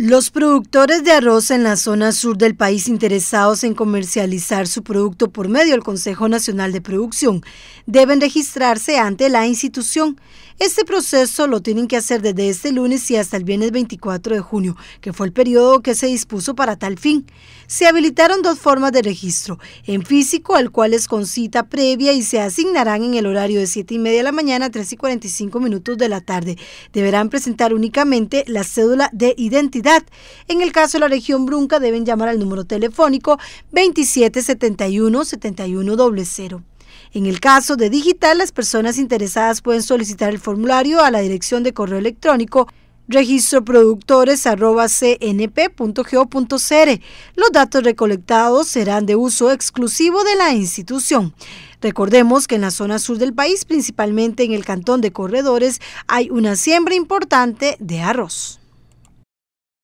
Los productores de arroz en la zona sur del país interesados en comercializar su producto por medio del Consejo Nacional de Producción deben registrarse ante la institución. Este proceso lo tienen que hacer desde este lunes y hasta el viernes 24 de junio, que fue el periodo que se dispuso para tal fin. Se habilitaron dos formas de registro, en físico, al cual es con cita previa y se asignarán en el horario de 7 y media de la mañana a 3 y 45 minutos de la tarde. Deberán presentar únicamente la cédula de identidad en el caso de la región Brunca deben llamar al número telefónico 2771-7100. En el caso de digital, las personas interesadas pueden solicitar el formulario a la dirección de correo electrónico registroproductores.cnp.go.cr. Los datos recolectados serán de uso exclusivo de la institución. Recordemos que en la zona sur del país, principalmente en el cantón de Corredores, hay una siembra importante de arroz.